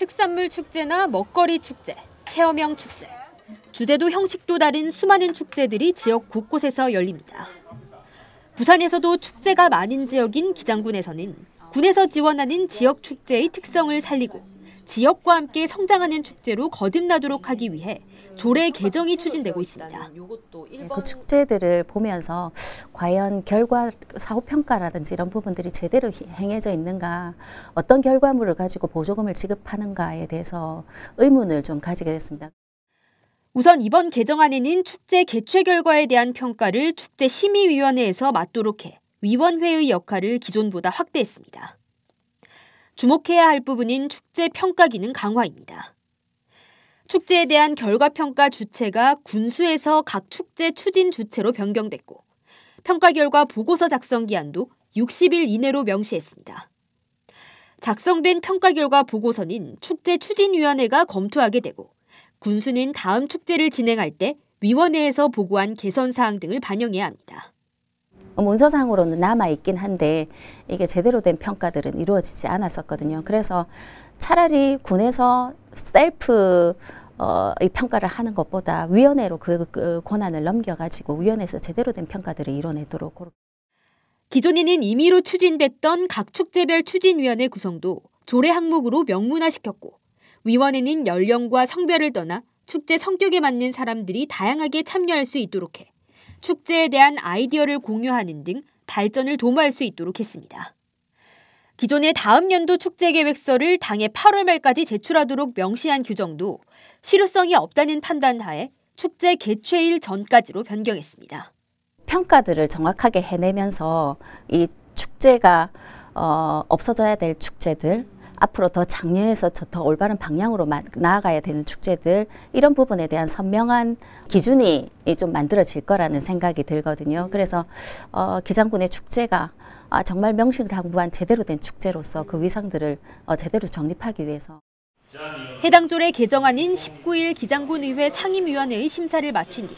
특산물 축제나 먹거리 축제, 체험형 축제, 주제도 형식도 다른 수많은 축제들이 지역 곳곳에서 열립니다. 부산에서도 축제가 많은 지역인 기장군에서는 군에서 지원하는 지역 축제의 특성을 살리고 지역과 함께 성장하는 축제로 거듭나도록 하기 위해 조례 개정이 추진되고 있습니다. 음, 네, 그 축제들을 보면서 과연 결과 사후 평가라든지 이런 부분들이 제대로 행해져 있는가, 어떤 결과물을 가지고 보조금을 지급하는가에 대해서 의문을 좀 가지게 됐습니다. 우선 이번 개정안에는 축제 개최 결과에 대한 평가를 축제 심의위원회에서 맡도록 해 위원회의 역할을 기존보다 확대했습니다. 주목해야 할 부분인 축제 평가 기능 강화입니다. 축제에 대한 결과 평가 주체가 군수에서 각 축제 추진 주체로 변경됐고 평가 결과 보고서 작성 기한도 60일 이내로 명시했습니다. 작성된 평가 결과 보고서는 축제 추진위원회가 검토하게 되고 군수는 다음 축제를 진행할 때 위원회에서 보고한 개선 사항 등을 반영해야 합니다. 어, 문서상으로는 남아있긴 한데 이게 제대로 된 평가들은 이루어지지 않았었거든요. 그래서 차라리 군에서 셀프 어, 이 평가를 하는 것보다 위원회로 그, 그 권한을 넘겨가지고 위원회에서 제대로 된 평가들을 이뤄내도록. 기존에는 임의로 추진됐던 각 축제별 추진위원회 구성도 조례 항목으로 명문화시켰고 위원회는 연령과 성별을 떠나 축제 성격에 맞는 사람들이 다양하게 참여할 수 있도록 해 축제에 대한 아이디어를 공유하는 등 발전을 도모할 수 있도록 했습니다. 기존의 다음 연도 축제 계획서를 당해 8월 말까지 제출하도록 명시한 규정도 실효성이 없다는 판단하에 축제 개최일 전까지로 변경했습니다. 평가들을 정확하게 해내면서 이 축제가 어, 없어져야 될 축제들 앞으로 더 장려해서 더 올바른 방향으로 나아가야 되는 축제들 이런 부분에 대한 선명한 기준이 좀 만들어질 거라는 생각이 들거든요. 그래서 어, 기장군의 축제가 아, 정말 명실상부한 제대로 된 축제로서 그 위상들을 어, 제대로 정립하기 위해서. 해당 조례 개정안인 19일 기장군의회 상임위원회의 심사를 마친 뒤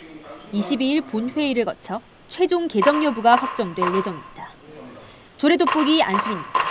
22일 본회의를 거쳐 최종 개정 여부가 확정될 예정입니다. 조례 돋보기 안수입니다.